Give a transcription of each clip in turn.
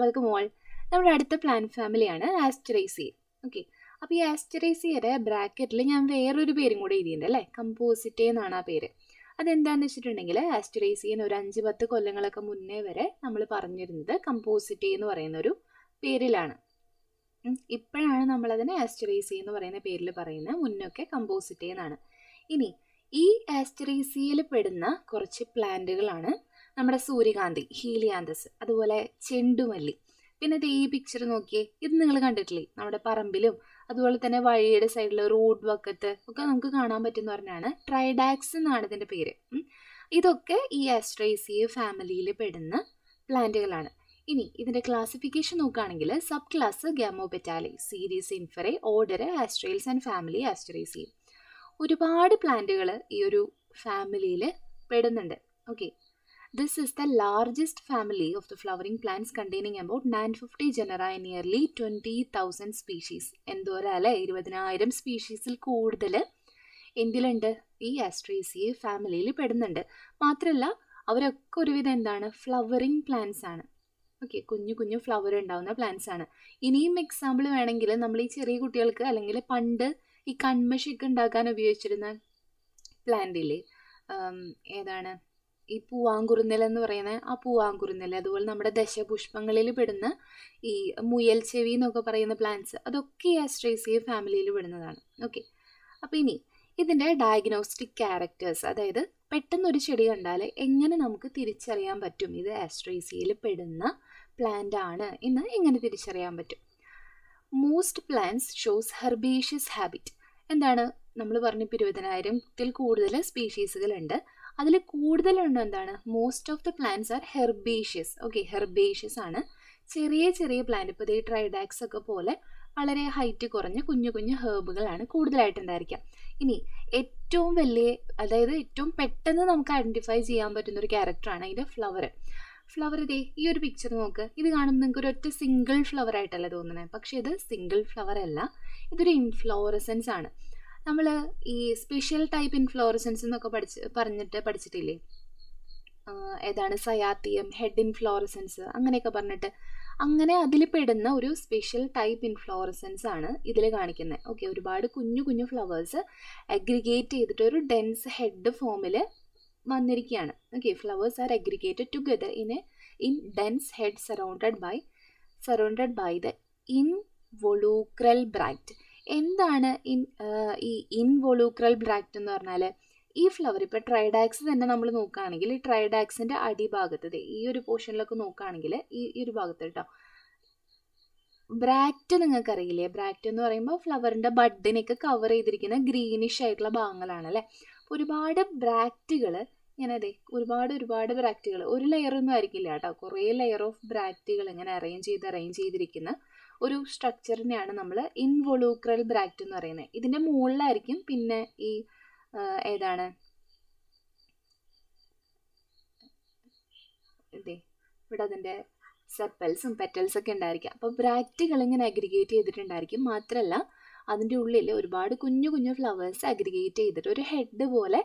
Welcome all നമ്മുടെ അടുത്ത plan ഫാമിലിയാണ് ആസ്റ്ററേസിയ ഓക്കെ അപ്പോൾ ഈ ആസ്റ്ററേസിയയുടെ ബ്രാക്കറ്റിൽ ഞാൻ വേറൊരു പേരും കൂടെ എഴുതിയിട്ടുണ്ട് അല്ലേ കമ്പോസിറ്റേ എന്നാണ് ആ പേര് അതെന്താണെന്ന് വെച്ചിട്ടുണ്ടെങ്കിൽ ആസ്റ്ററേസിയൻ ഒരു അഞ്ച് പത്ത് കൊല്ലങ്ങളൊക്കെ മുന്നേ വരെ നമ്മൾ പറഞ്ഞിരുന്നത് കമ്പോസിറ്റേ എന്ന് പറയുന്ന ഒരു പേരിലാണ് ഇപ്പോഴാണ് നമ്മളതിനെ ആസ്റ്ററേസി എന്ന് പറയുന്ന പേരിൽ പറയുന്നത് മുന്നൊക്കെ കമ്പോസിറ്റേ എന്നാണ് ഇനി ഈ ആസ്റ്ററേസിയയിൽ പെടുന്ന കുറച്ച് പ്ലാന്റുകളാണ് നമ്മുടെ സൂര്യകാന്തി ഹീലിയാന്തസ് അതുപോലെ ചെണ്ടുമല്ലി പിന്നെ ദേ ഈ പിക്ചർ നോക്കിയേ ഇത് നിങ്ങൾ കണ്ടിട്ടില്ലേ നമ്മുടെ പറമ്പിലും അതുപോലെ തന്നെ വഴിയുടെ സൈഡിൽ റോഡ് വക്കത്ത് ഒക്കെ നമുക്ക് കാണാൻ പറ്റുന്ന പറഞ്ഞാണ് ട്രൈഡാക്സ് എന്നാണ് ഇതിൻ്റെ പേര് ഇതൊക്കെ ഈ ആസ്ട്രേസിയ ഫാമിലിയിൽ പെടുന്ന പ്ലാന്റുകളാണ് ഇനി ഇതിൻ്റെ ക്ലാസിഫിക്കേഷൻ നോക്കുകയാണെങ്കിൽ subclass gamopetalae series inferae order Asterales and family Asteraceae ഒരുപാട് പ്ലാന്റുകൾ ഈ ഒരു ഫാമിലിയിൽ പെടുന്നുണ്ട് okay This is the largest family of the flowering plants containing about 950 genera and nearly 20,000 species. എന്തോരാലെ ഇരുപതിനായിരം സ്പീഷീസിൽ കൂടുതൽ എന്തിലുണ്ട് ഈ ആസ്ട്രേസിയ ഫാമിലിയിൽ പെടുന്നുണ്ട് മാത്രമല്ല അവരൊക്കെ ഒരുവിധം എന്താണ് ഫ്ലവറിങ് പ്ലാന്റ്സ് ആണ് ഓക്കെ കുഞ്ഞു കുഞ്ഞു ഫ്ലവർ ഉണ്ടാവുന്ന പ്ലാന്റ്സ് ആണ് ഇനിയും എക്സാമ്പിൾ വേണമെങ്കിൽ നമ്മൾ ഈ ചെറിയ കുട്ടികൾക്ക് അല്ലെങ്കിൽ പണ്ട് ഈ കൺമഷിക്ക് ഉണ്ടാക്കാൻ ഉപയോഗിച്ചിരുന്ന പ്ലാന്റില്ലേ ഏതാണ് ഈ പൂവാങ്കുറുന്നില എന്ന് പറയുന്ന ആ പൂവാങ്കുറുന്നില അതുപോലെ നമ്മുടെ ദശപുഷ്പങ്ങളിൽ പെടുന്ന ഈ മുയൽ ചെവി എന്നൊക്കെ പറയുന്ന പ്ലാന്റ്സ് അതൊക്കെ ആസ്ട്രേസിയ ഫാമിലിയിൽ പെടുന്നതാണ് ഓക്കെ അപ്പോൾ ഇനി ഇതിൻ്റെ ഡയഗ്നോസ്റ്റിക് ക്യാരക്ടേഴ്സ് അതായത് പെട്ടെന്നൊരു ചെടി കണ്ടാൽ എങ്ങനെ നമുക്ക് തിരിച്ചറിയാൻ പറ്റും ഇത് ആസ്ട്രേസിയയിൽ പെടുന്ന പ്ലാന്റ് ആണ് എന്ന് എങ്ങനെ തിരിച്ചറിയാൻ പറ്റും most plants shows herbaceous habit എന്താണ് നമ്മൾ പറഞ്ഞ ഇരുപതിനായിരത്തിൽ കൂടുതൽ സ്പീഷീസുകളുണ്ട് അതിൽ കൂടുതലുണ്ട് എന്താണ് most of the plants are herbaceous okay herbaceous ആണ് ചെറിയ ചെറിയ പ്ലാന്റ് ഇപ്പോൾ ഈ ട്രൈഡാക്സ് ഒക്കെ പോലെ വളരെ ഹൈറ്റ് കുറഞ്ഞ കുഞ്ഞു കുഞ്ഞു ഹേർബുകളാണ് കൂടുതലായിട്ട് ഉണ്ടായിരിക്കുക ഇനി ഏറ്റവും വലിയ അതായത് ഏറ്റവും പെട്ടെന്ന് നമുക്ക് ഐഡൻറ്റിഫൈ ചെയ്യാൻ പറ്റുന്ന ഒരു ക്യാരക്ടറാണ് അതിൻ്റെ ഫ്ലവർ ഫ്ലവർ ഇതേ ഈ ഒരു പിക്ചർ നോക്ക് ഇത് കാണുമ്പോൾ നിങ്ങൾക്ക് ഒരൊറ്റ സിംഗിൾ ഫ്ലവർ ആയിട്ടല്ല തോന്നുന്നത് പക്ഷേ ഇത് സിംഗിൾ ഫ്ലവർ അല്ല ഇതൊരു ഇൻഫ്ലോറസൻസ് ആണ് നമ്മൾ ഈ സ്പെഷ്യൽ ടൈപ്പ് ഇൻ എന്നൊക്കെ പഠിച്ച് പറഞ്ഞിട്ട് പഠിച്ചിട്ടില്ലേ ഏതാണ് സയാത്തിയം ഹെഡ് ഇൻഫ്ലോറസൻസ് അങ്ങനെയൊക്കെ പറഞ്ഞിട്ട് അങ്ങനെ അതിൽ പെടുന്ന ഒരു സ്പെഷ്യൽ ടൈപ്പ് ഇൻഫ്ലോറസൻസ് ആണ് ഇതിൽ കാണിക്കുന്നത് ഓക്കെ ഒരുപാട് കുഞ്ഞു കുഞ്ഞു ഫ്ലവേഴ്സ് അഗ്രിഗേറ്റ് ചെയ്തിട്ട് ഒരു ഡെൻസ് ഹെഡ് ഫോമിൽ വന്നിരിക്കുകയാണ് okay flowers are aggregated together in a in dense head surrounded by surrounded by the involucral bract എന്താണ് ഇൻ ഈ ഇൻവൊലൂക്രൽ ബ്രാക്റ്റ് എന്ന് പറഞ്ഞാൽ ഈ ഫ്ലവർ ഇപ്പോൾ ട്രൈഡാക്സ് തന്നെ നമ്മൾ നോക്കുകയാണെങ്കിൽ ഈ ട്രൈഡാക്സിൻ്റെ അടിഭാഗത്ത് ഈ ഒരു പോർഷനിലൊക്കെ നോക്കുകയാണെങ്കിൽ ഈ ഈ ഒരു ഭാഗത്ത് കേട്ടോ ബ്രാക്റ്റ് നിങ്ങൾക്കറിയില്ലേ ബ്രാക്റ്റ് എന്ന് പറയുമ്പോൾ ഫ്ലവറിൻ്റെ ബഡിനെയൊക്കെ കവർ ചെയ്തിരിക്കുന്ന ഗ്രീനിഷ് ആയിട്ടുള്ള ഭാഗങ്ങളാണ് അല്ലേ ഒരുപാട് ബ്രാക്റ്റുകൾ ഇങ്ങനെ അതെ ഒരുപാട് ഒരുപാട് ബ്രാക്റ്റുകൾ ഒരു ലെയർ ഒന്നും ആയിരിക്കില്ല കേട്ടോ കുറേ ലെയർ ഓഫ് ബ്രാക്റ്റുകൾ ഇങ്ങനെ അറേഞ്ച് ചെയ്ത് അറേഞ്ച് ചെയ്തിരിക്കുന്ന ഒരു സ്ട്രക്ചറിനെയാണ് നമ്മൾ ഇൻവൊളൂക്രൽ ബ്രാക്റ്റ് എന്ന് പറയുന്നത് ഇതിൻ്റെ മുകളിലായിരിക്കും പിന്നെ ഈ ഏതാണ് ഇതേ ഇവിടെ അതിൻ്റെ സെപ്പൽസും പെറ്റൽസ് ഒക്കെ ഉണ്ടായിരിക്കും അപ്പോൾ ബ്രാക്റ്റുകൾ ഇങ്ങനെ അഗ്രിഗേറ്റ് ചെയ്തിട്ടുണ്ടായിരിക്കും മാത്രമല്ല അതിൻ്റെ ഉള്ളിൽ ഒരുപാട് കുഞ്ഞു കുഞ്ഞു ഫ്ലവേഴ്സ് അഗ്രിഗേറ്റ് ചെയ്തിട്ട് ഒരു ഹെഡ് പോലെ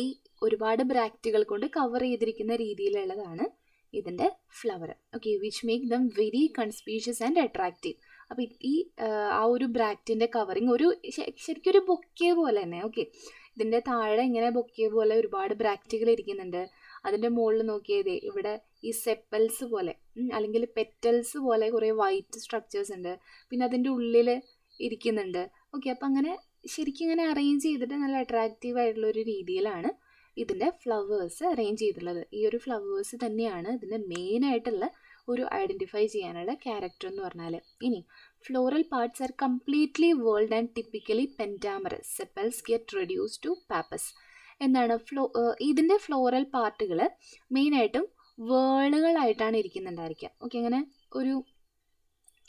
ഈ ഒരുപാട് ബ്രാക്റ്റുകൾ കൊണ്ട് കവർ ചെയ്തിരിക്കുന്ന രീതിയിലുള്ളതാണ് ഇതിൻ്റെ flower okay which make them very conspicuous and attractive അപ്പോൾ ഈ ആ ഒരു ബ്രാക്റ്റിൻ്റെ കവറിങ് ഒരു ശരിക്കും ഒരു ബൊക്കെ പോലെ തന്നെ ഓക്കെ ഇതിൻ്റെ താഴെ ഇങ്ങനെ ബൊക്കെ പോലെ ഒരുപാട് ബ്രാക്റ്റുകൾ ഇരിക്കുന്നുണ്ട് അതിൻ്റെ മുകളിൽ നോക്കിയത് ഇവിടെ ഈ സെപ്പൽസ് പോലെ അല്ലെങ്കിൽ പെറ്റൽസ് പോലെ കുറേ വൈറ്റ് സ്ട്രക്ചേഴ്സ് ഉണ്ട് പിന്നെ അതിൻ്റെ ഉള്ളിൽ ഇരിക്കുന്നുണ്ട് ഓക്കെ അപ്പം അങ്ങനെ ശരിക്കും ഇങ്ങനെ അറേഞ്ച് ചെയ്തിട്ട് നല്ല അട്രാക്റ്റീവ് ആയിട്ടുള്ള ഒരു രീതിയിലാണ് ഇതിൻ്റെ ഫ്ലവേഴ്സ് അറേഞ്ച് ചെയ്തിട്ടുള്ളത് ഈ ഒരു ഫ്ലവേഴ്സ് തന്നെയാണ് ഇതിൻ്റെ മെയിനായിട്ടുള്ള ഒരു ഐഡൻറ്റിഫൈ ചെയ്യാനുള്ള ക്യാരക്ടർ എന്ന് പറഞ്ഞാൽ ഇനി floral parts are completely whorled and typically pentamerous sepals get reduce to pappus എന്താണ് ഫ്ലോ ഇതിൻ്റെ ഫ്ലോറൽ പാർട്ടുകൾ മെയിനായിട്ടും വേളുകളായിട്ടാണ് ഇരിക്കുന്നുണ്ടായിരിക്കുക ഓക്കെ അങ്ങനെ ഒരു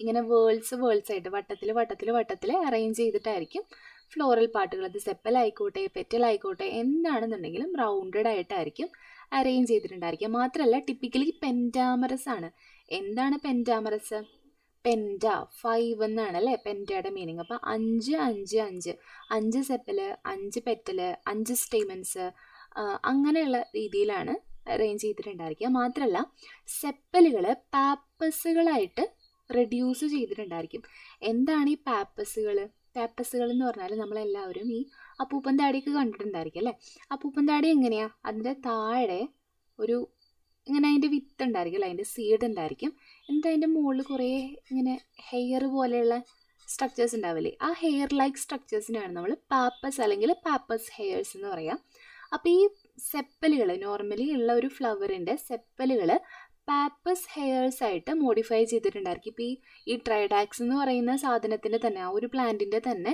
ഇങ്ങനെ വേൾഡ്സ് വേൾഡ്സ് ആയിട്ട് വട്ടത്തിൽ വട്ടത്തിൽ വട്ടത്തിൽ അറേഞ്ച് ചെയ്തിട്ടായിരിക്കും ഫ്ലോറൽ പാട്ടുകൾ അത് സെപ്പൽ ആയിക്കോട്ടെ പെറ്റൽ ആയിക്കോട്ടെ എന്താണെന്നുണ്ടെങ്കിലും റൗണ്ടഡ് ആയിട്ടായിരിക്കും അറേഞ്ച് ചെയ്തിട്ടുണ്ടായിരിക്കുക മാത്രമല്ല ടിപ്പിക്കലി പെൻറ്റാമറസ് ആണ് എന്താണ് പെൻറ്റാമറസ് പെൻറ്റ ഫൈവ് എന്നാണ് അല്ലേ പെൻറ്റയുടെ മീനിങ് അപ്പോൾ അഞ്ച് അഞ്ച് അഞ്ച് അഞ്ച് സെപ്പല് അഞ്ച് പെറ്റല് അഞ്ച് സ്റ്റേമെൻസ് അങ്ങനെയുള്ള രീതിയിലാണ് അറേഞ്ച് ചെയ്തിട്ടുണ്ടായിരിക്കുക മാത്രമല്ല സെപ്പലുകൾ പാപ്പസുകളായിട്ട് റെഡ്യൂസ് ചെയ്തിട്ടുണ്ടായിരിക്കും എന്താണ് ഈ പാപ്പസുകൾ പേപ്പസുകൾ എന്ന് പറഞ്ഞാൽ നമ്മളെല്ലാവരും ഈ അപ്പൂപ്പൻ താടിയൊക്കെ കണ്ടിട്ടുണ്ടായിരിക്കും അല്ലേ അപ്പൂപ്പൻ താടി എങ്ങനെയാണ് അതിൻ്റെ താഴെ ഒരു ഇങ്ങനെ അതിൻ്റെ വിത്ത് ഉണ്ടായിരിക്കും അല്ലേ അതിൻ്റെ സീഡ് ഉണ്ടായിരിക്കും എന്നിട്ട് അതിൻ്റെ മുകളിൽ കുറേ ഇങ്ങനെ ഹെയർ പോലെയുള്ള സ്ട്രക്ചേഴ്സ് ഉണ്ടാവില്ലേ ആ ഹെയർ ലൈക്ക് സ്ട്രക്ചേഴ്സിനാണ് നമ്മൾ പാപ്പസ് അല്ലെങ്കിൽ പാപ്പസ് ഹെയർസ് എന്ന് പറയാം അപ്പോൾ ഈ സെപ്പലുകൾ നോർമലി ഉള്ള ഒരു ഫ്ലവറിൻ്റെ സെപ്പലുകൾ പാപ്പസ് ഹെയേഴ്സ് ആയിട്ട് മോഡിഫൈ ചെയ്തിട്ടുണ്ടായിരിക്കും ഇപ്പോൾ ഈ ഈ ട്രൈഡാക്സ് എന്ന് പറയുന്ന സാധനത്തിൻ്റെ തന്നെ ആ ഒരു പ്ലാന്റിൻ്റെ തന്നെ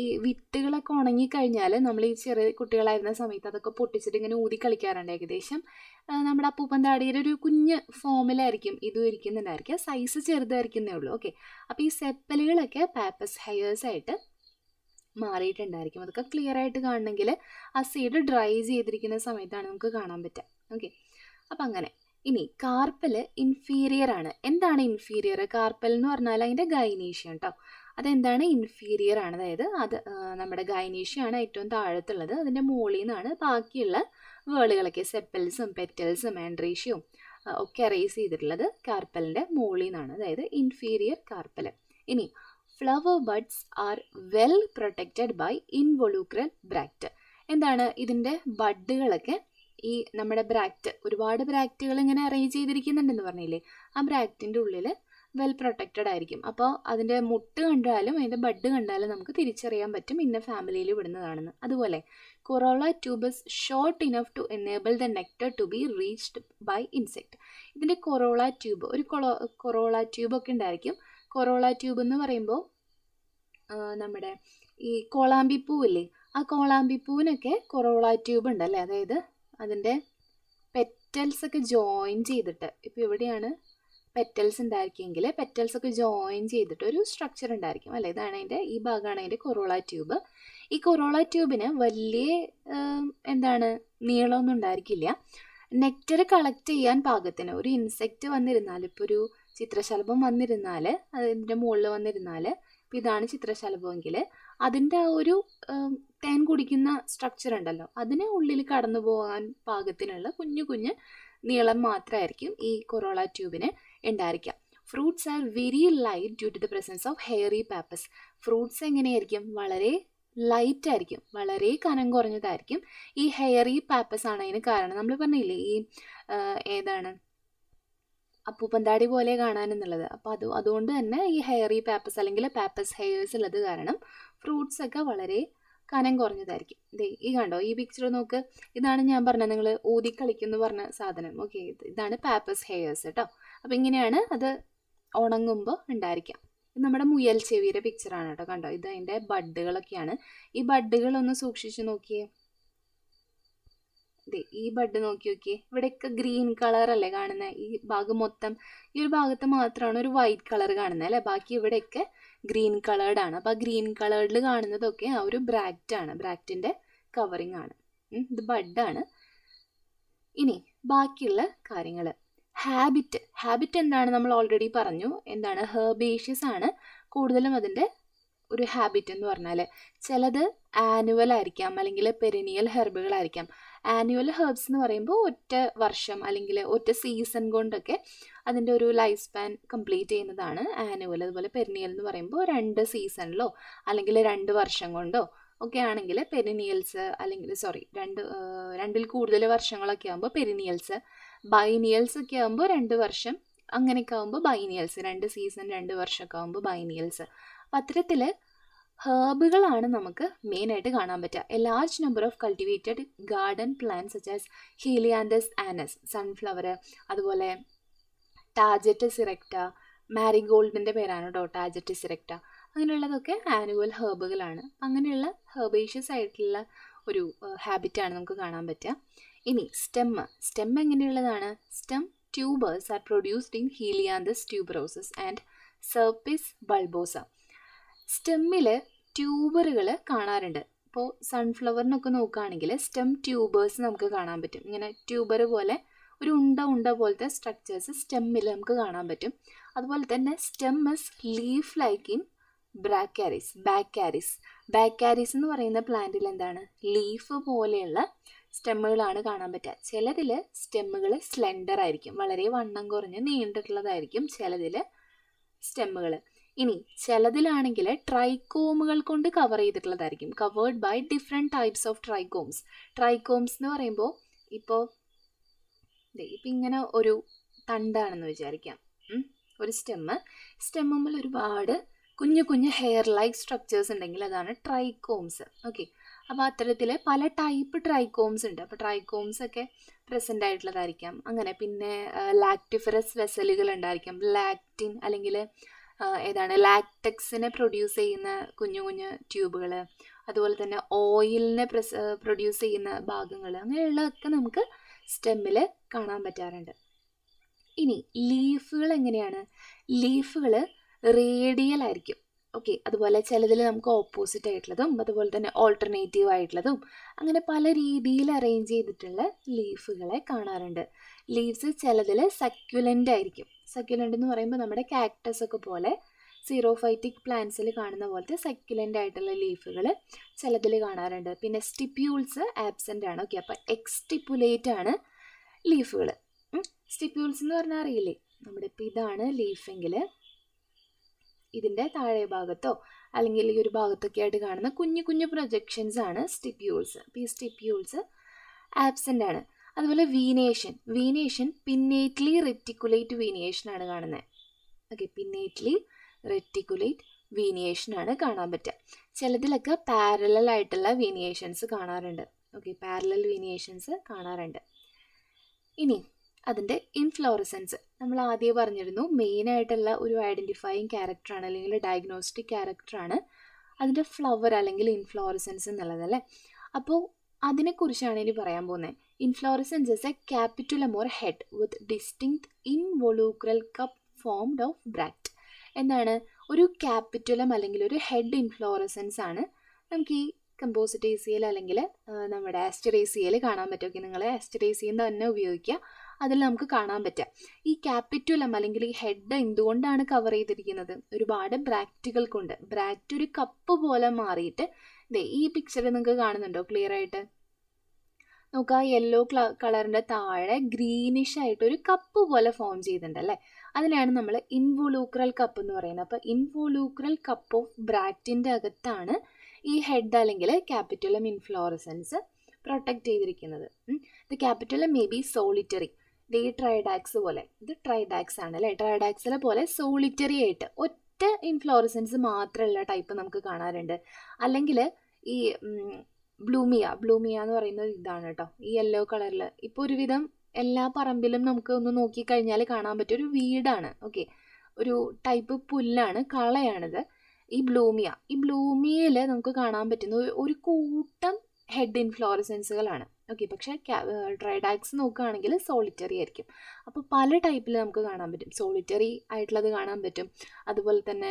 ഈ വിത്തുകളൊക്കെ ഉണങ്ങിക്കഴിഞ്ഞാൽ നമ്മൾ ഈ ചെറിയ കുട്ടികളായിരുന്ന സമയത്ത് അതൊക്കെ പൊട്ടിച്ചിട്ട് ഇങ്ങനെ ഊതി കളിക്കാറുണ്ട് ഏകദേശം നമ്മുടെ അപ്പൂപ്പൻ താടിയുടെ ഒരു കുഞ്ഞ് ഫോമിലായിരിക്കും ഇതും ഇരിക്കുന്നുണ്ടായിരിക്കുക സൈസ് ചെറുതായിരിക്കുന്നേ ഉള്ളൂ ഓക്കെ അപ്പോൾ ഈ സെപ്പലുകളൊക്കെ പാപ്പസ് ഹെയേഴ്സ് ആയിട്ട് മാറിയിട്ടുണ്ടായിരിക്കും അതൊക്കെ ക്ലിയർ ആയിട്ട് കാണണമെങ്കിൽ ആ സീഡ് ഡ്രൈ ചെയ്തിരിക്കുന്ന സമയത്താണ് നമുക്ക് കാണാൻ പറ്റുക ഓക്കെ അപ്പം അങ്ങനെ ഇനി കാർപ്പൽ ഇൻഫീരിയർ ആണ് എന്താണ് ഇൻഫീരിയർ കാർപ്പൽ എന്ന് പറഞ്ഞാൽ അതിൻ്റെ ഗൈനീഷ്യ കേട്ടോ അതെന്താണ് ഇൻഫീരിയർ ആണ് അതായത് അത് നമ്മുടെ ഗൈനീഷ്യയാണ് ഏറ്റവും താഴത്തുള്ളത് അതിൻ്റെ മുകളിൽ നിന്നാണ് ബാക്കിയുള്ള വേളുകളൊക്കെ സെപ്പൽസും പെറ്റൽസും ആൻഡ്രീഷ്യവും ഒക്കെ അറേസ് ചെയ്തിട്ടുള്ളത് കാർപ്പലിൻ്റെ മുകളിൽ നിന്നാണ് അതായത് ഇൻഫീരിയർ കാർപ്പൽ ഇനി flower buds are well protected by involucral bract എന്താണ് ഇതിൻ്റെ ബഡ്ഡുകളൊക്കെ ഈ നമ്മുടെ ബ്രാക്റ്റ് ഒരുപാട് ബ്രാക്റ്റുകൾ ഇങ്ങനെ അറേഞ്ച് ചെയ്തിരിക്കുന്നുണ്ടെന്ന് പറഞ്ഞില്ലേ ആ ബ്രാക്റ്റിൻ്റെ ഉള്ളിൽ വെൽ പ്രൊട്ടക്റ്റഡ് ആയിരിക്കും അപ്പോൾ അതിൻ്റെ മുട്ട് കണ്ടാലും അതിൻ്റെ ബഡ് കണ്ടാലും നമുക്ക് തിരിച്ചറിയാൻ പറ്റും ഇന്ന ഫാമിലിയിൽ വിടുന്നതാണെന്ന് അതുപോലെ corolla tubes short enough to enable the nectar to be reached by insect ഇതിൻ്റെ കൊറോള ട്യൂബ് ഒരു കൊളോ കൊറോള ട്യൂബൊക്കെ ഉണ്ടായിരിക്കും കൊറോള ട്യൂബ് എന്ന് പറയുമ്പോൾ നമ്മുടെ ഈ കോളാമ്പി പൂവില്ലേ ആ കോളാമ്പി പൂവിനൊക്കെ കൊറോള ട്യൂബ് ഉണ്ടല്ലേ അതായത് അതിൻ്റെ പെറ്റൽസ് ഒക്കെ ജോയിൻ ചെയ്തിട്ട് ഇപ്പോൾ ഇവിടെയാണ് പെറ്റൽസ് ഉണ്ടായിരിക്കുമെങ്കിൽ പെറ്റൽസ് ഒക്കെ ജോയിൻ ചെയ്തിട്ട് ഒരു സ്ട്രക്ചർ ഉണ്ടായിരിക്കും അല്ലേ ഇതാണ് അതിൻ്റെ ഈ ഭാഗമാണ് അതിൻ്റെ കൊറോള ട്യൂബ് ഈ കൊറോള ട്യൂബിന് വലിയ എന്താണ് നീളമൊന്നും ഉണ്ടായിരിക്കില്ല നെക്ടർ കളക്ട് ചെയ്യാൻ പാകത്തിന് ഒരു ഇൻസെക്റ്റ് വന്നിരുന്നാൽ ഇപ്പോൾ ഒരു ചിത്രശലഭം വന്നിരുന്നാൽ അതിൻ്റെ മുകളിൽ വന്നിരുന്നാൽ ഇപ്പം ഇതാണ് ചിത്രശലഭമെങ്കിൽ അതിൻ്റെ ആ ഒരു തേൻ കുടിക്കുന്ന സ്ട്രക്ചർ ഉണ്ടല്ലോ അതിനെ ഉള്ളിൽ കടന്നു പോകാൻ പാകത്തിനുള്ള കുഞ്ഞു കുഞ്ഞ് നീളം മാത്രമായിരിക്കും ഈ കൊറോള ട്യൂബിന് ഉണ്ടായിരിക്കുക fruits are very light due to the presence of hairy pappus fruits എങ്ങനെയായിരിക്കും വളരെ ലൈറ്റ് ആയിരിക്കും വളരെ കനം കുറഞ്ഞതായിരിക്കും ഈ ഹെയറി പാപ്പസ് ആണ് അതിന് കാരണം നമ്മൾ പറഞ്ഞില്ലേ ഈ ഏതാണ് അപ്പൂപ്പന്താടി പോലെ കാണാനെന്നുള്ളത് അപ്പോൾ അത് അതുകൊണ്ട് തന്നെ ഈ ഹെയറി പാപ്പസ് അല്ലെങ്കിൽ പാപ്പസ് ഹെയേഴ്സ് ഉള്ളത് കാരണം ഫ്രൂട്ട്സ് ഒക്കെ വളരെ കനം കുറഞ്ഞതായിരിക്കും ദേ ഈ കണ്ടോ ഈ പിക്ചർ നോക്ക് ഇതാണ് ഞാൻ പറഞ്ഞത് നിങ്ങൾ ഊതിക്കളിക്കുന്നു പറഞ്ഞ സാധനം ഓക്കെ ഇതാണ് പാപ്പസ് ഹെയേഴ്സ് കേട്ടോ അപ്പോൾ ഇങ്ങനെയാണ് അത് ഉണങ്ങുമ്പോൾ ഉണ്ടായിരിക്കാം ഇത് നമ്മുടെ മുയൽ ചെവിയുടെ പിക്ചറാണ് കേട്ടോ കണ്ടോ ഇത് അതിൻ്റെ ബഡുകളൊക്കെയാണ് ഈ ബഡുകളൊന്ന് സൂക്ഷിച്ച് നോക്കിയേ ദേ ഈ ബഡ് നോക്കി നോക്കിയേ ഇവിടെയൊക്കെ ഗ്രീൻ കളർ അല്ലേ കാണുന്നത് ഈ ഭാഗം മൊത്തം ഈ ഒരു ഭാഗത്ത് മാത്രമാണ് ഒരു വൈറ്റ് കളർ കാണുന്നത് അല്ലേ ബാക്കി ഇവിടെയൊക്കെ ഗ്രീൻ ആണ് അപ്പോൾ ആ ഗ്രീൻ കളേർഡിൽ കാണുന്നതൊക്കെ ആ ഒരു ബ്രാക്റ്റാണ് ബ്രാക്റ്റിൻ്റെ കവറിങ് ആണ് ഇത് ബഡാണ് ഇനി ബാക്കിയുള്ള കാര്യങ്ങൾ ഹാബിറ്റ് ഹാബിറ്റ് എന്താണ് നമ്മൾ ഓൾറെഡി പറഞ്ഞു എന്താണ് ഹെർബേഷ്യസ് ആണ് കൂടുതലും അതിൻ്റെ ഒരു ഹാബിറ്റ് എന്ന് പറഞ്ഞാൽ ചിലത് ആനുവൽ ആയിരിക്കാം അല്ലെങ്കിൽ പെരിനിയൽ ഹെർബുകളായിരിക്കാം ആനുവൽ ഹെർബ്സ് എന്ന് പറയുമ്പോൾ ഒറ്റ വർഷം അല്ലെങ്കിൽ ഒറ്റ സീസൺ കൊണ്ടൊക്കെ അതിൻ്റെ ഒരു ലൈഫ് സ്പാൻ കംപ്ലീറ്റ് ചെയ്യുന്നതാണ് ആനുവൽ അതുപോലെ പെരിനിയൽ എന്ന് പറയുമ്പോൾ രണ്ട് സീസണിലോ അല്ലെങ്കിൽ രണ്ട് വർഷം കൊണ്ടോ ഒക്കെ ആണെങ്കിൽ പെരിനിയൽസ് അല്ലെങ്കിൽ സോറി രണ്ട് രണ്ടിൽ കൂടുതൽ വർഷങ്ങളൊക്കെ ആകുമ്പോൾ പെരിനിയൽസ് ബൈനിയൽസ് ഒക്കെ ആകുമ്പോൾ രണ്ട് വർഷം അങ്ങനെയൊക്കെ ആകുമ്പോൾ ബൈനിയൽസ് രണ്ട് സീസൺ രണ്ട് വർഷമൊക്കെ ആകുമ്പോൾ ബൈനിയൽസ് അപ്പം അത്തരത്തിൽ ഹേർബുകളാണ് നമുക്ക് മെയിനായിട്ട് കാണാൻ പറ്റുക a large number of cultivated garden plant such as Helianthus annuus sunflower അതുപോലെ ടാജറ്റ് സിറക്റ്റ മാരിഗോൾഡിൻ്റെ പേരാണ് കേട്ടോ ടാജറ്റ് സിറക്റ്റ അങ്ങനെയുള്ളതൊക്കെ ആനുവൽ ഹേർബുകളാണ് അങ്ങനെയുള്ള ഹേർബേഷ്യസ് ആയിട്ടുള്ള ഒരു ഹാബിറ്റാണ് നമുക്ക് കാണാൻ പറ്റുക ഇനി സ്റ്റെം സ്റ്റെം എങ്ങനെയുള്ളതാണ് stem tubers are produced in Helianthus tuberosus and Crepis bulbosa സ്റ്റെമ്മിൽ ട്യൂബറുകൾ കാണാറുണ്ട് ഇപ്പോൾ സൺഫ്ലവറിനൊക്കെ നോക്കുകയാണെങ്കിൽ സ്റ്റെം ട്യൂബേഴ്സ് നമുക്ക് കാണാൻ പറ്റും ഇങ്ങനെ ട്യൂബർ പോലെ ഒരു ഉണ്ട ഉണ്ട പോലത്തെ സ്ട്രക്ചേഴ്സ് സ്റ്റെമ്മിൽ നമുക്ക് കാണാൻ പറ്റും അതുപോലെ തന്നെ stems leaf like in Baccharis Baccharis Baccharis എന്ന് പറയുന്ന പ്ലാന്റിൽ എന്താണ് ലീഫ് പോലെയുള്ള സ്റ്റെമ്മുകളാണ് കാണാൻ പറ്റുക ചിലതിൽ സ്റ്റെമ്മുകൾ സ്ലെൻഡർ ആയിരിക്കും വളരെ വണ്ണം കുറഞ്ഞ് നീണ്ടിട്ടുള്ളതായിരിക്കും ചിലതിൽ സ്റ്റെമ്മുകൾ ഇനി ചിലതിലാണെങ്കിൽ ട്രൈക്കോമുകൾ കൊണ്ട് കവർ ചെയ്തിട്ടുള്ളതായിരിക്കും covered by different types of trichomes trichomes എന്ന് പറയുമ്പോൾ ഇപ്പോൾ ഇപ്പം ഇങ്ങനെ ഒരു തണ്ടാണെന്ന് വിചാരിക്കാം ഒരു സ്റ്റെമ്മ് സ്റ്റെമ്മിൽ ഒരുപാട് കുഞ്ഞു കുഞ്ഞു ഹെയർ ലൈക്ക് സ്ട്രക്ചേഴ്സ് ഉണ്ടെങ്കിൽ അതാണ് ട്രൈക്കോംസ് ഓക്കെ അപ്പോൾ അത്തരത്തിൽ പല ടൈപ്പ് ട്രൈക്കോംസ് ഉണ്ട് അപ്പോൾ ട്രൈക്കോംസ് ഒക്കെ പ്രസൻ്റ് ആയിട്ടുള്ളതായിരിക്കാം അങ്ങനെ പിന്നെ ലാക്ടിഫറസ് വെസലുകൾ ഉണ്ടായിരിക്കാം ലാക്റ്റിൻ അല്ലെങ്കിൽ ഏതാണ് ലാക്ടെക്സിനെ പ്രൊഡ്യൂസ് ചെയ്യുന്ന കുഞ്ഞു കുഞ്ഞു ട്യൂബുകൾ അതുപോലെ തന്നെ ഓയിലിനെ പ്രസ് പ്രൊഡ്യൂസ് ചെയ്യുന്ന ഭാഗങ്ങൾ അങ്ങനെയുള്ളതൊക്കെ നമുക്ക് സ്റ്റെമ്മിൽ കാണാൻ പറ്റാറുണ്ട് ഇനി ലീഫുകൾ എങ്ങനെയാണ് ലീഫുകൾ റേഡിയൽ ആയിരിക്കും ഓക്കെ അതുപോലെ ചിലതിൽ നമുക്ക് ഓപ്പോസിറ്റ് ആയിട്ടുള്ളതും അതുപോലെ തന്നെ ഓൾട്ടർനേറ്റീവ് ആയിട്ടുള്ളതും അങ്ങനെ പല രീതിയിൽ അറേഞ്ച് ചെയ്തിട്ടുള്ള ലീഫുകളെ കാണാറുണ്ട് ലീവ്സ് ചിലതിൽ സക്യുലൻ്റ് ആയിരിക്കും സക്യുലൻ്റ് എന്ന് പറയുമ്പോൾ നമ്മുടെ കാക്ടസ് ഒക്കെ പോലെ സീറോഫൈറ്റിക് പ്ലാന്റ്സിൽ കാണുന്ന പോലത്തെ സക്യുലൻ്റ് ആയിട്ടുള്ള ലീഫുകൾ ചിലതിൽ കാണാറുണ്ട് പിന്നെ സ്റ്റിപ്യൂൾസ് ആബ്സെൻ്റ് ആണ് ഓക്കെ അപ്പോൾ എക്സ്റ്റിപ്പുലേറ്റ് ആണ് ലീഫുകൾ സ്റ്റിപ്യൂൾസ് എന്ന് പറഞ്ഞാൽ അറിയില്ലേ നമ്മുടെ ഇപ്പം ഇതാണ് ലീഫെങ്കിൽ ഇതിൻ്റെ താഴെ ഭാഗത്തോ അല്ലെങ്കിൽ ഈ ഒരു ഭാഗത്തൊക്കെ ആയിട്ട് കാണുന്ന കുഞ്ഞു കുഞ്ഞു പ്രൊജക്ഷൻസ് ആണ് സ്റ്റിപ്യൂൾസ് അപ്പം ഈ സ്റ്റിപ്യൂൾസ് ആബ്സെൻ്റ് ആണ് അതുപോലെ venation venation pinnately reticulate venation ആണ് കാണുന്നത് ഓക്കെ പിന്നേറ്റ്ലി റെറ്റിക്കുലേറ്റ് വീനിയേഷൻ ആണ് കാണാൻ പറ്റുക ചിലതിലൊക്കെ പാരലൽ ആയിട്ടുള്ള വീനിയേഷൻസ് കാണാറുണ്ട് ഓക്കെ പാരലൽ വീനിയേഷൻസ് കാണാറുണ്ട് ഇനി അതിൻ്റെ ഇൻഫ്ലോറസൻസ് നമ്മൾ ആദ്യം പറഞ്ഞിരുന്നു മെയിനായിട്ടുള്ള ഒരു ഐഡൻറ്റിഫൈയിങ് ക്യാരക്ടറാണ് അല്ലെങ്കിൽ ഡയഗ്നോസ്റ്റിക് ക്യാരക്ടറാണ് അതിൻ്റെ ഫ്ലവർ അല്ലെങ്കിൽ ഇൻഫ്ലോറസൻസ് എന്നുള്ളത് അല്ലേ അപ്പോൾ അതിനെക്കുറിച്ചാണ് ഇനി പറയാൻ പോകുന്നത് inflorescence is a capitulum or head with distinct involucral cup formed of bract എന്നാണ് ഒരു ക്യാപിറ്റുലം അല്ലെങ്കിൽ ഒരു ഹെഡ് ഇൻഫ്ലോറസൻസ് ആണ് നമുക്ക് ഈ കമ്പോസിറ്റേസിയയിൽ അല്ലെങ്കിൽ നമ്മുടെ ആസ്റ്ററേസിയയിൽ കാണാൻ പറ്റും ഓക്കെ നിങ്ങൾ ആസ്റ്ററേസിയെന്ന് തന്നെ ഉപയോഗിക്കുക അതിൽ നമുക്ക് കാണാൻ പറ്റുക ഈ ക്യാപിറ്റുലം അല്ലെങ്കിൽ ഈ ഹെഡ് എന്തുകൊണ്ടാണ് കവർ ചെയ്തിരിക്കുന്നത് ഒരുപാട് ബ്രാക്റ്റുകൾ കൊണ്ട് ബ്രാക്റ്റ് ഒരു കപ്പ് പോലെ മാറിയിട്ട് ഈ പിക്ചർ നിങ്ങൾക്ക് കാണുന്നുണ്ടോ ക്ലിയർ ആയിട്ട് നമുക്ക് ആ യെല്ലോ കളറിൻ്റെ താഴെ ഗ്രീനിഷ് ആയിട്ട് ഒരു കപ്പ് പോലെ ഫോം ചെയ്തിട്ടുണ്ട് അല്ലേ അതിനെയാണ് നമ്മൾ ഇൻവോലൂക്രൽ കപ്പ് എന്ന് പറയുന്നത് അപ്പോൾ ഇൻവോലൂക്രൽ കപ്പ് ഓഫ് ബ്രാക്റ്റിൻ്റെ അകത്താണ് ഈ ഹെഡ് അല്ലെങ്കിൽ ക്യാപിറ്റുലം ഇൻഫ്ലോറസൻസ് പ്രൊട്ടക്റ്റ് ചെയ്തിരിക്കുന്നത് the capitulum may be solitary ഇത് ട്രൈഡാക്സ് പോലെ ഇത് ട്രൈഡാക്സ് ആണ് അല്ലേ ട്രൈഡാക്സിലെ പോലെ സോളിറ്ററി ആയിട്ട് ഒറ്റ ഇൻഫ്ലോറസൻസ് മാത്രമുള്ള ടൈപ്പ് നമുക്ക് കാണാറുണ്ട് അല്ലെങ്കിൽ ഈ ബ്ലൂമിയ ബ്ലൂമിയ എന്ന് പറയുന്നത് ഇതാണ് കേട്ടോ ഈ യെല്ലോ കളറിൽ ഇപ്പോൾ ഒരുവിധം എല്ലാ പറമ്പിലും നമുക്ക് ഒന്ന് നോക്കിക്കഴിഞ്ഞാൽ കാണാൻ പറ്റും ഒരു വീടാണ് ഓക്കെ ഒരു ടൈപ്പ് പുല്ലാണ് കളയാണിത് ഈ ബ്ലൂമിയ ഈ ബ്ലൂമിയയിൽ നമുക്ക് കാണാൻ പറ്റുന്ന ഒരു കൂട്ടം ഹെഡ് ഇൻഫ്ലോറസൻസുകളാണ് ഓക്കെ പക്ഷേ ഡ്രൈഡാക്സ് നോക്കുകയാണെങ്കിൽ സോളിറ്ററി ആയിരിക്കും അപ്പോൾ പല ടൈപ്പിൽ നമുക്ക് കാണാൻ പറ്റും സോളിറ്ററി ആയിട്ടുള്ളത് കാണാൻ പറ്റും അതുപോലെ തന്നെ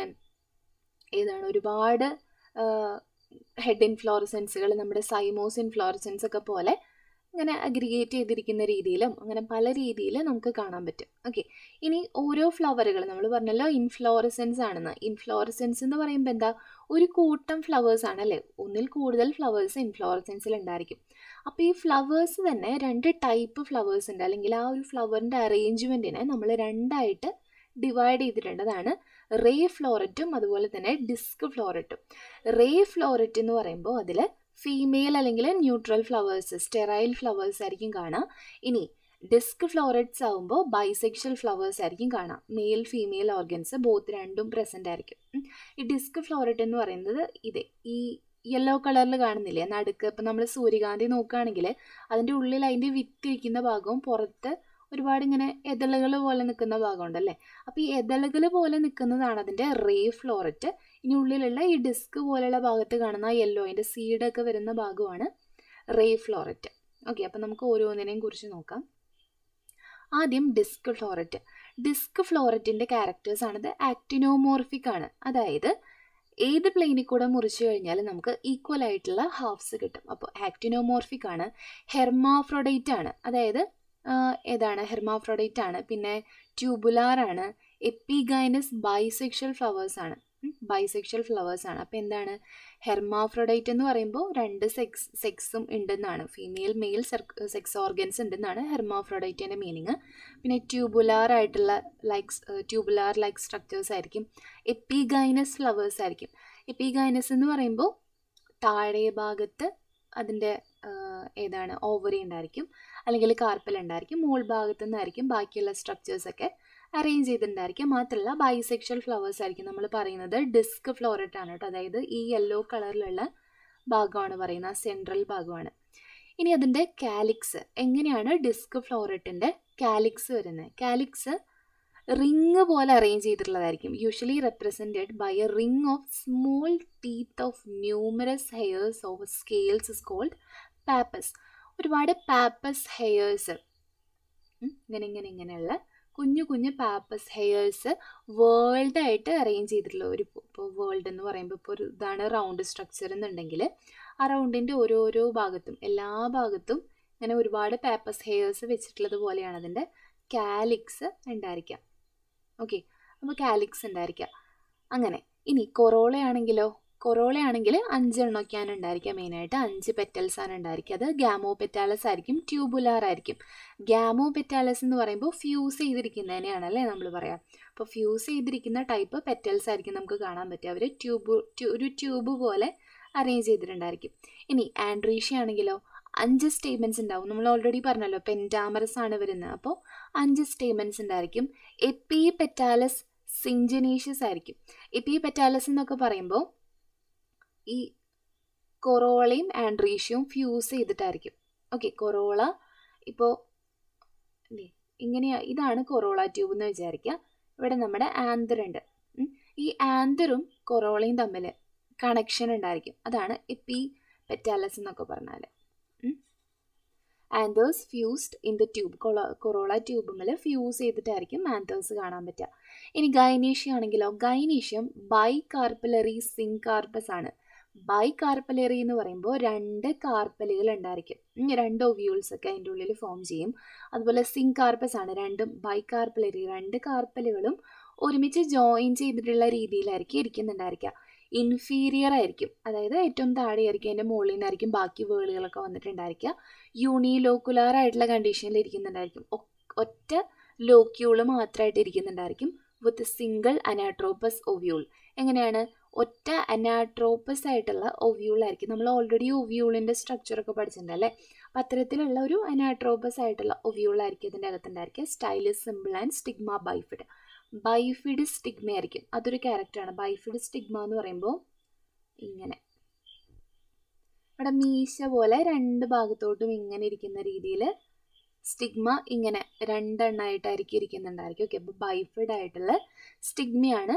ഏതാണ് ഒരുപാട് ഹെഡ് ഇൻഫ്ലോറസൻസുകൾ നമ്മുടെ സൈമോസ് ഇൻഫ്ലോറസെൻസ് ഒക്കെ പോലെ ഇങ്ങനെ അഗ്രിഗേറ്റ് ചെയ്തിരിക്കുന്ന രീതിയിലും അങ്ങനെ പല രീതിയിൽ നമുക്ക് കാണാൻ പറ്റും ഓക്കെ ഇനി ഓരോ ഫ്ലവറുകൾ നമ്മൾ പറഞ്ഞല്ലോ ഇൻഫ്ലോറസെൻസ് ആണെന്ന് ഇൻഫ്ലോറസെൻസ് എന്ന് പറയുമ്പോൾ എന്താ ഒരു കൂട്ടം ഫ്ലവേഴ്സ് ആണല്ലേ ഒന്നിൽ കൂടുതൽ ഫ്ലവേഴ്സ് ഇൻഫ്ലോറസെൻസിൽ ഉണ്ടായിരിക്കും അപ്പോൾ ഈ ഫ്ലവേഴ്സ് തന്നെ രണ്ട് ടൈപ്പ് ഫ്ലവേഴ്സ് ഉണ്ട് അല്ലെങ്കിൽ ആ ഒരു ഫ്ലവറിൻ്റെ അറേഞ്ച്മെൻറ്റിനെ നമ്മൾ രണ്ടായിട്ട് ഡിവൈഡ് ചെയ്തിട്ടുള്ളതാണ് റേ ഫ്ലോററ്റും അതുപോലെ തന്നെ ഡിസ്ക് ഫ്ലോററ്റും റേ ഫ്ലോററ്റ് എന്ന് പറയുമ്പോൾ അതിൽ ഫീമെയിൽ അല്ലെങ്കിൽ ന്യൂട്രൽ ഫ്ലവേഴ്സ് സ്റ്റെറൈൽ ഫ്ലവേഴ്സ് ആയിരിക്കും കാണാം ഇനി ഡിസ്ക് ഫ്ലോററ്റ്സ് ആകുമ്പോൾ ബൈസെക്ഷൽ ഫ്ലവേഴ്സ് ആയിരിക്കും കാണാം മെയിൽ ഫീമെയിൽ ഓർഗൻസ് ബോത്ത് രണ്ടും പ്രസൻ്റ് ആയിരിക്കും ഈ ഡിസ്ക് ഫ്ലോററ്റ് എന്ന് പറയുന്നത് ഇതേ ഈ യെല്ലോ കളറിൽ കാണുന്നില്ലേ നടുക്ക് ഇപ്പം നമ്മൾ സൂര്യകാന്തി നോക്കുകയാണെങ്കിൽ അതിൻ്റെ ഉള്ളിൽ അതിൻ്റെ വിത്തിരിക്കുന്ന ഭാഗവും പുറത്ത് ഒരുപാട് ഇങ്ങനെ എതളുകൾ പോലെ നിൽക്കുന്ന ഭാഗമുണ്ടല്ലേ അപ്പോൾ ഈ എതളുകൾ പോലെ നിൽക്കുന്നതാണ് അതിൻ്റെ റേ ഫ്ലോററ്റ് ഇനി ഉള്ളിലുള്ള ഈ ഡിസ്ക് പോലെയുള്ള ഭാഗത്ത് കാണുന്ന അതിൻ്റെ സീഡൊക്കെ വരുന്ന ഭാഗമാണ് റേ ഫ്ലോററ്റ് ഓക്കെ അപ്പോൾ നമുക്ക് ഓരോന്നിനെയും കുറിച്ച് നോക്കാം ആദ്യം ഡിസ്ക് ഫ്ലോററ്റ് ഡിസ്ക് ഫ്ലോററ്റിൻ്റെ ആണത് ആക്ടിനോമോർഫിക് ആണ് അതായത് ഏത് പ്ലെയിനിൽ കൂടെ മുറിച്ചു കഴിഞ്ഞാൽ നമുക്ക് ഈക്വൽ ആയിട്ടുള്ള ഹാഫ്സ് കിട്ടും അപ്പോൾ ആക്ടിനോമോർഫിക് ആണ് ഹെർമാഫ്രോഡൈറ്റ് ആണ് അതായത് ഏതാണ് ഹെർമാഫ്രോഡൈറ്റ് ആണ് പിന്നെ ട്യൂബുലാർ ആണ് എപ്പിഗൈനസ് ബൈസെക്ഷൽ ഫ്ലവേഴ്സ് ആണ് ബൈസെക്ഷൽ ഫ്ലവേഴ്സ് ആണ് അപ്പോൾ എന്താണ് ഹെർമാഫ്രോഡൈറ്റ് എന്ന് പറയുമ്പോൾ രണ്ട് സെക്സ് സെക്സും ഉണ്ടെന്നാണ് ഫീമെയിൽ മെയിൽ സെക്സ് ഓർഗൻസ് ഉണ്ടെന്നാണ് ഹെർമാഫ്രോഡൈറ്റിൻ്റെ മീനിങ് പിന്നെ ട്യൂബുലാർ ആയിട്ടുള്ള ലൈക്ക് ട്യൂബുലാർ ലൈക്ക് സ്ട്രക്ചേഴ്സ് ആയിരിക്കും എപ്പിഗൈനസ് ഫ്ലവേഴ്സ് ആയിരിക്കും എപ്പിഗൈനസ് എന്ന് പറയുമ്പോൾ താഴെ ഭാഗത്ത് അതിൻ്റെ ഏതാണ് ഓവറി ഉണ്ടായിരിക്കും അല്ലെങ്കിൽ കാർപ്പൽ ഉണ്ടായിരിക്കും മോൾ ഭാഗത്തു നിന്നായിരിക്കും ബാക്കിയുള്ള സ്ട്രക്ചേഴ്സൊക്കെ അറേഞ്ച് ചെയ്തിട്ടുണ്ടായിരിക്കും മാത്രമല്ല ബൈസെക്ഷൽ ഫ്ലവേഴ്സ് ആയിരിക്കും നമ്മൾ പറയുന്നത് ഡിസ്ക് ഫ്ലോറിട്ട് ആണ് കേട്ടോ അതായത് ഈ യെല്ലോ കളറിലുള്ള ഭാഗമാണ് പറയുന്നത് സെൻട്രൽ ഭാഗമാണ് ഇനി അതിൻ്റെ കാലിക്സ് എങ്ങനെയാണ് ഡിസ്ക് ഫ്ലോറിട്ടിൻ്റെ കാലിക്സ് വരുന്നത് കാലിക്സ് റിങ് പോലെ അറേഞ്ച് ചെയ്തിട്ടുള്ളതായിരിക്കും usually represented by a ring of small teeth of numerous hairs of scales is called pappus ഒരുപാട് പാപ്പസ് ഹെയേഴ്സ് ഇങ്ങനെ ഇങ്ങനെ ഇങ്ങനെയുള്ള കുഞ്ഞു കുഞ്ഞു പാപ്പസ് ഹെയേഴ്സ് ആയിട്ട് അറേഞ്ച് ചെയ്തിട്ടുള്ള ഒരു ഇപ്പോൾ വേൾഡ് എന്ന് പറയുമ്പോൾ ഇപ്പോൾ ഒരു ഇതാണ് റൗണ്ട് സ്ട്രക്ചർ എന്നുണ്ടെങ്കിൽ ആ റൗണ്ടിൻ്റെ ഓരോരോ ഭാഗത്തും എല്ലാ ഭാഗത്തും ഇങ്ങനെ ഒരുപാട് പാപ്പസ് ഹെയേഴ്സ് വെച്ചിട്ടുള്ളത് പോലെയാണ് അതിൻ്റെ കാലിക്സ് ഉണ്ടായിരിക്കാം ഓക്കെ അപ്പോൾ കാലിക്സ് ഉണ്ടായിരിക്കാം അങ്ങനെ ഇനി കൊറോളയാണെങ്കിലോ കൊറോള കൊറോളയാണെങ്കിൽ അഞ്ചെണ്ണമൊക്കെയാണ് ഉണ്ടായിരിക്കുക മെയിനായിട്ട് അഞ്ച് പെറ്റൽസ് ആണ് ഉണ്ടായിരിക്കുക അത് ഗ്യാമോ പെറ്റാലസ് ആയിരിക്കും ട്യൂബുലാർ ആയിരിക്കും ഗ്യാമോ പെറ്റാലസ് എന്ന് പറയുമ്പോൾ ഫ്യൂസ് ചെയ്തിരിക്കുന്നതിനെയാണ് അല്ലേ നമ്മൾ പറയാം അപ്പോൾ ഫ്യൂസ് ചെയ്തിരിക്കുന്ന ടൈപ്പ് പെറ്റൽസ് ആയിരിക്കും നമുക്ക് കാണാൻ പറ്റുക അവർ ട്യൂബ് ഒരു ട്യൂബ് പോലെ അറേഞ്ച് ചെയ്തിട്ടുണ്ടായിരിക്കും ഇനി ആൻഡ്രീഷ്യ ആണെങ്കിലോ അഞ്ച് സ്റ്റേമെൻസ് ഉണ്ടാവും നമ്മൾ ഓൾറെഡി പറഞ്ഞല്ലോ പെൻറ്റാമറസ് ആണ് വരുന്നത് അപ്പോൾ അഞ്ച് സ്റ്റേമെൻസ് ഉണ്ടായിരിക്കും എപ്പി പെറ്റാലസ് സിഞ്ചനീഷ്യസ് ആയിരിക്കും എപ്പി പെറ്റാലസ് എന്നൊക്കെ പറയുമ്പോൾ ഈ കൊറോളയും ആൻഡ്രീഷ്യവും ഫ്യൂസ് ചെയ്തിട്ടായിരിക്കും ഓക്കെ കൊറോള ഇപ്പോൾ ഇങ്ങനെയാണ് ഇതാണ് കൊറോള ട്യൂബ് എന്ന് വിചാരിക്കുക ഇവിടെ നമ്മുടെ ആന്തർ ഉണ്ട് ഈ ആന്തറും കൊറോളയും തമ്മിൽ കണക്ഷൻ ഉണ്ടായിരിക്കും അതാണ് എപ്പി പെറ്റാലസ് എന്നൊക്കെ പറഞ്ഞാൽ anthers fused in the tube corolla ട്യൂബുമിൽ ഫ്യൂസ് ചെയ്തിട്ടായിരിക്കും ആന്തേഴ്സ് കാണാൻ പറ്റുക ഇനി ഗൈനേഷ്യ ആണെങ്കിലോ ഗൈനേഷ്യം ബൈ കാർപ്പലറി സിങ്കാർപ്പസ് ആണ് ബൈ കാർപ്പലേറി എന്ന് പറയുമ്പോൾ രണ്ട് കാർപ്പലുകൾ ഉണ്ടായിരിക്കും രണ്ട് ഒവ്യൂൾസ് ഒക്കെ അതിൻ്റെ ഉള്ളിൽ ഫോം ചെയ്യും അതുപോലെ സിങ് കാർപ്പസ് ആണ് രണ്ടും ബൈ കാർപ്പലേറി രണ്ട് കാർപ്പലുകളും ഒരുമിച്ച് ജോയിൻ ചെയ്തിട്ടുള്ള രീതിയിലായിരിക്കും ഇരിക്കുന്നുണ്ടായിരിക്കുക ഇൻഫീരിയർ ആയിരിക്കും അതായത് ഏറ്റവും താഴെ ആയിരിക്കും അതിൻ്റെ മുകളിൽ നിന്നായിരിക്കും ബാക്കി വേളുകളൊക്കെ വന്നിട്ടുണ്ടായിരിക്കുക യൂണിലോക്കുലാർ ആയിട്ടുള്ള കണ്ടീഷനിൽ ഇരിക്കുന്നുണ്ടായിരിക്കും ഒറ്റ ലോക്യൂൾ മാത്രമായിട്ട് ഇരിക്കുന്നുണ്ടായിരിക്കും വിത്ത് സിംഗിൾ അനാട്രോപ്പസ് ഒവ്യൂൾ എങ്ങനെയാണ് ഒറ്റ അനാട്രോപ്പസ് ആയിട്ടുള്ള ഒവ്യൂളായിരിക്കും നമ്മൾ ഓൾറെഡി ഒവ്യൂളിൻ്റെ സ്ട്രക്ചറൊക്കെ അല്ലേ അപ്പം അത്തരത്തിലുള്ള ഒരു അനാട്രോപ്പസ് ആയിട്ടുള്ള ഒവ്യൂളായിരിക്കും ഇതിൻ്റെ അകത്തുണ്ടായിരിക്കുക style is simple and stigma bifid bifid stigma ആയിരിക്കും അതൊരു ക്യാരക്ടറാണ് ബൈഫിഡ് സ്റ്റിഗ്മ എന്ന് പറയുമ്പോൾ ഇങ്ങനെ ഇവിടെ മീശ പോലെ രണ്ട് ഭാഗത്തോട്ടും ഇങ്ങനെ ഇരിക്കുന്ന രീതിയിൽ സ്റ്റിഗ്മ ഇങ്ങനെ രണ്ടെണ്ണമായിട്ടായിരിക്കും ഇരിക്കുന്നുണ്ടായിരിക്കും ഓക്കെ അപ്പോൾ ബൈഫിഡ് ആയിട്ടുള്ള സ്റ്റിഗ്മയാണ്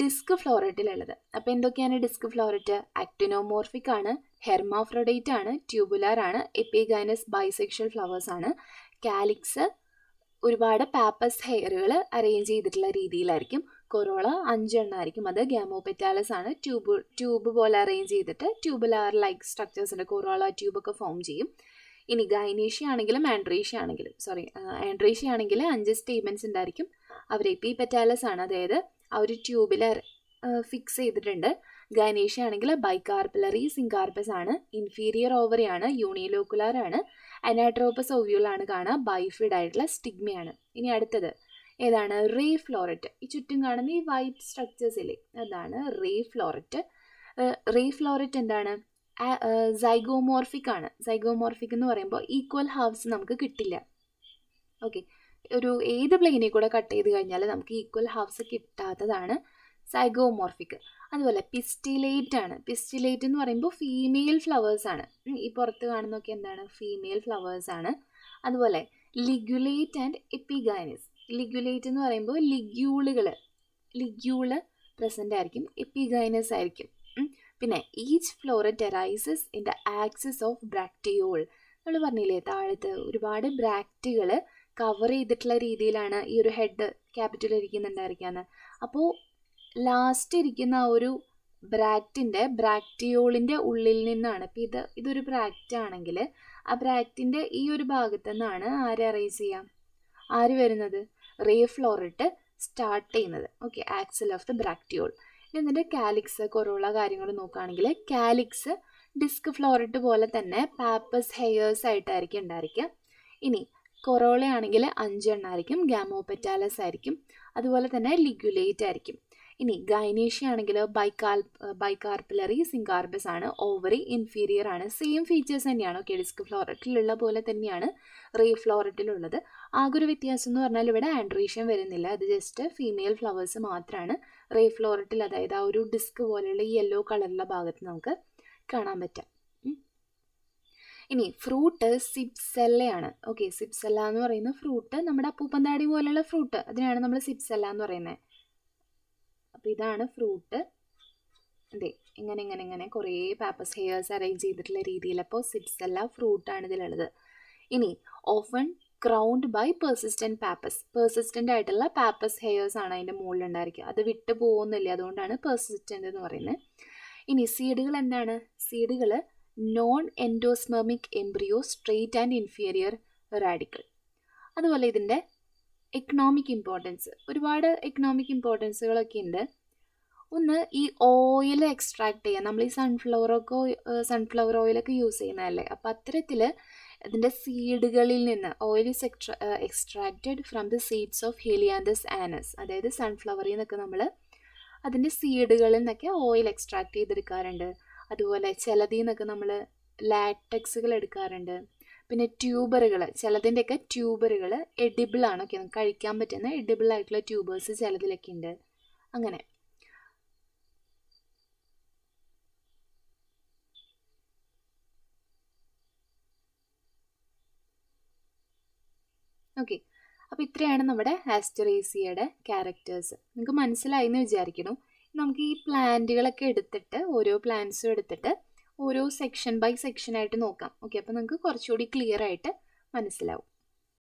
ഡിസ്ക് ഫ്ലോറൈറ്റിലുള്ളത് അപ്പോൾ എന്തൊക്കെയാണ് ഡിസ്ക് ഫ്ലോറൈറ്റ് ആക്ടിനോമോർഫിക് ആണ് ഹെർമാഫ്രോഡൈറ്റ് ആണ് ട്യൂബുലാർ ആണ് എപ്പിഗൈനസ് ബൈസെക്ഷൽ ഫ്ലവേഴ്സ് ആണ് കാലിക്സ് ഒരുപാട് പാപ്പസ് ഹെയറുകൾ അറേഞ്ച് ചെയ്തിട്ടുള്ള രീതിയിലായിരിക്കും കൊറോള അഞ്ചെണ്ണമായിരിക്കും അത് ഗ്യാമോപെറ്റാലസ് ആണ് ട്യൂബ് ട്യൂബ് പോലെ അറേഞ്ച് ചെയ്തിട്ട് ട്യൂബുലാർ ലൈക്ക് സ്ട്രക്ചേഴ്സിൻ്റെ കൊറോള ട്യൂബൊക്കെ ഫോം ചെയ്യും ഇനി ഗൈനേഷ്യ ആണെങ്കിലും ആൻഡ്രേഷ്യ ആണെങ്കിലും സോറി ആൻഡ്രേഷ്യ ആണെങ്കിൽ അഞ്ച് സ്റ്റേമെൻസ് ഉണ്ടായിരിക്കും അവർ എപ്പി പെറ്റാലസ് ആണ് അതായത് ആ ഒരു ട്യൂബിൽ ഫിക്സ് ചെയ്തിട്ടുണ്ട് ഗനേഷ ആണെങ്കിൽ ബൈകാർപ്പുലറി സിങ്കാർപ്പസ് ആണ് ഇൻഫീരിയർ ഓവറിയാണ് യൂണിയലോക്കുലാർ ആണ് അനാട്രോപ്പസ് ഓവ്യൂലാണ് കാണുക ബൈഫിഡ് ആയിട്ടുള്ള സ്റ്റിഗ്മയാണ് ഇനി അടുത്തത് ഏതാണ് റേ ഫ്ലോററ്റ് ഈ ചുറ്റും കാണുന്ന ഈ വൈറ്റ് സ്ട്രക്ചേഴ്സിലെ അതാണ് റേ ഫ്ലോററ്റ് റേ ഫ്ലോററ്റ് എന്താണ് സൈഗോമോർഫിക് ആണ് സൈഗോമോർഫിക് എന്ന് പറയുമ്പോൾ ഈക്വൽ ഹാവ്സ് നമുക്ക് കിട്ടില്ല ഓക്കെ ഒരു ഏത് പ്ലെയിനെ കൂടെ കട്ട് ചെയ്ത് കഴിഞ്ഞാൽ നമുക്ക് ഈക്വൽ ഹാഫ്സ് കിട്ടാത്തതാണ് സൈഗോമോർഫിക് അതുപോലെ പിസ്റ്റിലേറ്റ് ആണ് പിസ്റ്റിലേറ്റ് എന്ന് പറയുമ്പോൾ ഫീമെയിൽ ഫ്ലവേഴ്സ് ആണ് ഈ പുറത്ത് കാണുന്നൊക്കെ എന്താണ് ഫീമെയിൽ ഫ്ലവേഴ്സ് ആണ് അതുപോലെ ലിഗുലേറ്റ് ആൻഡ് എപ്പിഗാനിസ് ലിഗുലേറ്റ് എന്ന് പറയുമ്പോൾ ലിഗ്യൂളുകൾ ലിഗ്യൂള് പ്രസൻ്റ് ആയിരിക്കും എപ്പിഗൈനസ് ആയിരിക്കും പിന്നെ each floret arises in the axis of bracteole നമ്മൾ പറഞ്ഞില്ലേ താഴത്ത് ഒരുപാട് ബ്രാക്റ്റുകൾ കവർ ചെയ്തിട്ടുള്ള രീതിയിലാണ് ഈ ഒരു ഹെഡ് ക്യാപിറ്റൽ ഇരിക്കുന്നുണ്ടായിരിക്കാന്ന് അപ്പോൾ ലാസ്റ്റ് ഇരിക്കുന്ന ആ ഒരു ബ്രാക്റ്റിൻ്റെ ബ്രാക്റ്റിയോളിൻ്റെ ഉള്ളിൽ നിന്നാണ് ഇപ്പം ഇത് ഇതൊരു ബ്രാക്റ്റ് ആണെങ്കിൽ ആ ബ്രാക്റ്റിൻ്റെ ഈ ഒരു ഭാഗത്ത് നിന്നാണ് ആരെ അറേസ് ചെയ്യാം ആര് വരുന്നത് റേ ഇട്ട് സ്റ്റാർട്ട് ചെയ്യുന്നത് okay axil of the bracteole എന്നിട്ട് കാലിക്സ് കുറവുള്ള കാര്യങ്ങൾ നോക്കുകയാണെങ്കിൽ കാലിക്സ് ഡിസ്ക് ഫ്ലോറിട്ട് പോലെ തന്നെ പാപ്പസ് ഹെയേഴ്സ് ആയിട്ടായിരിക്കും ഉണ്ടായിരിക്കുക ഇനി കൊറോളയാണെങ്കിൽ അഞ്ചെണ്ണമായിരിക്കും ഗാമോപെറ്റാലസ് ആയിരിക്കും അതുപോലെ തന്നെ ലിഗുലേറ്റ് ആയിരിക്കും ഇനി ഗൈനേഷ്യ ആണെങ്കിൽ ബൈക്കാൽ ബൈക്കാർപ്പിലറി സിങ്കാർബസ് ആണ് ഓവറി ഇൻഫീരിയർ ആണ് സെയിം ഫീച്ചേഴ്സ് തന്നെയാണ് ഓക്കെ ഡിസ്ക് ഫ്ലോററ്റിലുള്ള പോലെ തന്നെയാണ് റീ ഫ്ലോററ്റിലുള്ളത് ആകെ ഒരു വ്യത്യാസം എന്ന് പറഞ്ഞാൽ ഇവിടെ ആൻഡ്രീഷ്യൻ വരുന്നില്ല അത് ജസ്റ്റ് ഫീമെയിൽ ഫ്ലവേഴ്സ് മാത്രമാണ് റേ ഫ്ലോററ്റിൽ അതായത് ആ ഒരു ഡിസ്ക് പോലെയുള്ള യെല്ലോ കളറിലുള്ള ഭാഗത്ത് നമുക്ക് കാണാൻ പറ്റാം ഇനി ഫ്രൂട്ട് സിപ്സെല്ലയാണ് ഓക്കെ സിപ്സെല്ല എന്ന് പറയുന്ന ഫ്രൂട്ട് നമ്മുടെ അപ്പൂപ്പന്താടി പോലെയുള്ള ഫ്രൂട്ട് അതിനാണ് നമ്മൾ സിപ്സെല്ല എന്ന് പറയുന്നത് അപ്പോൾ ഇതാണ് ഫ്രൂട്ട് അതെ ഇങ്ങനെ ഇങ്ങനെ ഇങ്ങനെ കുറേ പേപ്പേഴ്സ് ഹെയർസ് അറേഞ്ച് ചെയ്തിട്ടുള്ള രീതിയിൽ അപ്പോൾ സിപ്സെല്ല ഫ്രൂട്ടാണ് ഇതിലുള്ളത് ഇനി often crowned by persistent pappus persistent ആയിട്ടുള്ള പാപ്പസ് ഹെയർസ് ആണ് അതിൻ്റെ മുകളിൽ ഉണ്ടായിരിക്കുക അത് വിട്ടു പോകുന്നില്ല അതുകൊണ്ടാണ് പെർസിസ്റ്റൻ്റ് എന്ന് പറയുന്നത് ഇനി സീഡുകൾ എന്താണ് സീഡുകൾ non endospermic embryo straight and inferior radical അതുപോലെ ഇതിൻ്റെ എക്കണോമിക് ഇമ്പോർട്ടൻസ് ഒരുപാട് എക്കണോമിക് ഇമ്പോർട്ടൻസുകളൊക്കെ ഉണ്ട് ഒന്ന് ഈ ഓയിൽ എക്സ്ട്രാക്ട് ചെയ്യുക നമ്മൾ ഈ സൺഫ്ലവറൊക്കെ സൺഫ്ലവർ ഓയിലൊക്കെ യൂസ് ചെയ്യുന്നതല്ലേ അപ്പോൾ അത്തരത്തിൽ ഇതിൻ്റെ സീഡുകളിൽ നിന്ന് oil is extra extracted from the seeds of Helianthus annuus അതായത് സൺഫ്ലവറിൽ നിന്നൊക്കെ നമ്മൾ അതിൻ്റെ സീഡുകളിൽ നിന്നൊക്കെ ഓയിൽ എക്സ്ട്രാക്ട് ചെയ്തെടുക്കാറുണ്ട് അതുപോലെ ചിലതിൽ നിന്നൊക്കെ നമ്മൾ ലാറ്റക്സുകൾ എടുക്കാറുണ്ട് പിന്നെ ട്യൂബറുകൾ ചിലതിൻ്റെയൊക്കെ ട്യൂബറുകൾ എഡിബിളാണ് ഒക്കെ കഴിക്കാൻ പറ്റുന്ന എഡിബിൾ ആയിട്ടുള്ള ട്യൂബേഴ്സ് ചിലതിലൊക്കെ ഉണ്ട് അങ്ങനെ ഓക്കെ അപ്പോൾ ഇത്രയാണ് നമ്മുടെ ആസ്റ്ററേസിയയുടെ ക്യാരക്ടേഴ്സ് നിങ്ങൾക്ക് മനസ്സിലായി എന്ന് വിചാരിക്കണം നമുക്ക് ഈ പ്ലാന്റുകളൊക്കെ എടുത്തിട്ട് ഓരോ പ്ലാന്റ്സും എടുത്തിട്ട് ഓരോ സെക്ഷൻ ബൈ സെക്ഷൻ ആയിട്ട് നോക്കാം ഓക്കെ അപ്പോൾ നമുക്ക് കുറച്ചുകൂടി ക്ലിയർ ആയിട്ട് മനസ്സിലാവും